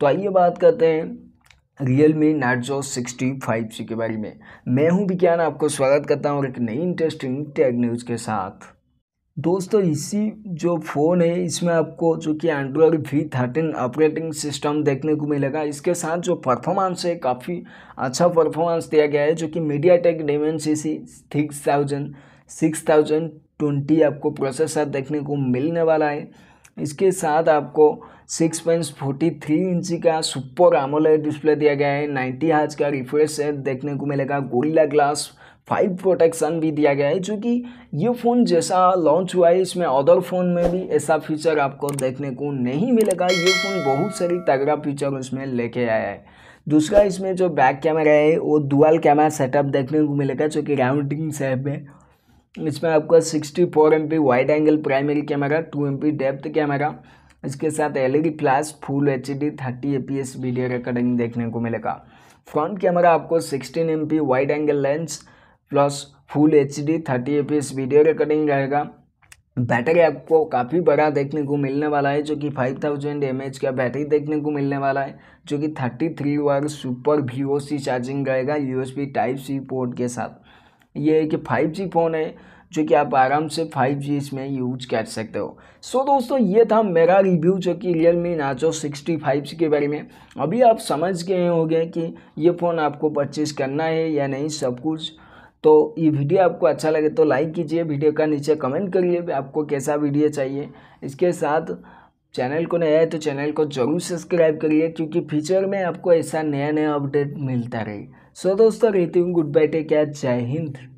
तो आइए बात करते हैं Realme nitro sixty five C के बारे में मैं हूं विज्ञान आपको स्वागत करता हूं और एक नई इंटरेस्टिंग टैग न्यूज़ के साथ दोस्तों इसी जो फ़ोन है इसमें आपको जो कि Android V thirteen operating system देखने को मिलेगा इसके साथ जो परफॉर्मेंस है काफ़ी अच्छा परफॉर्मेंस दिया गया है जो कि MediaTek Dimensity six thousand six thousand twenty आपको प्रोसेसर देखने को मिलने वाला है इसके साथ आपको सिक्स पॉइंट फोर्टी थ्री इंची का सुपर आमोलेड डिस्प्ले दिया गया है नाइन्टी हाज का रिफ्रेश रेट देखने को मिलेगा गोरिल्ला ग्लास फाइव प्रोटेक्शन भी दिया गया है जो कि ये फ़ोन जैसा लॉन्च हुआ है इसमें अदर फ़ोन में भी ऐसा फीचर आपको देखने को नहीं मिलेगा ये फ़ोन बहुत सारी तगड़ा फीचर उसमें लेके आया है दूसरा इसमें जो बैक कैमरा है वो डुअल कैमरा सेटअप देखने को मिलेगा जो कि राउंडिंग सेप है इसमें आपका sixty four M P wide angle primary camera two M P depth camera इसके साथ L E D flash full H D thirty A P S video recording देखने को मिलेगा फ्रंट कैमरा आपको sixteen M P wide angle lens plus full H D thirty A P S video recording रहेगा battery आपको काफ़ी बड़ा देखने को मिलने वाला है जो कि फाइव थाउजेंड एम एच का बैटरी देखने को मिलने वाला है जो कि thirty three watt super V O C charging रहेगा U S B type C port के साथ ये कि फाइव जी फ़ोन है जो कि आप आराम से फाइव जी इसमें यूज कर सकते हो सो so, दोस्तों ये था मेरा रिव्यू जो कि Realme Narzo sixty five के बारे में अभी आप समझ गए होंगे कि ये फ़ोन आपको परचेज़ करना है या नहीं सब कुछ तो ये वीडियो आपको अच्छा लगे तो लाइक कीजिए वीडियो का नीचे कमेंट करिए आपको कैसा वीडियो चाहिए इसके साथ चैनल को नया है तो चैनल को जरूर सब्सक्राइब करिए क्योंकि फ्यूचर में आपको ऐसा नया नया अपडेट मिलता रहे सो so, दोस्तों रहती हूँ गुड बाय टेक केयर जय हिंद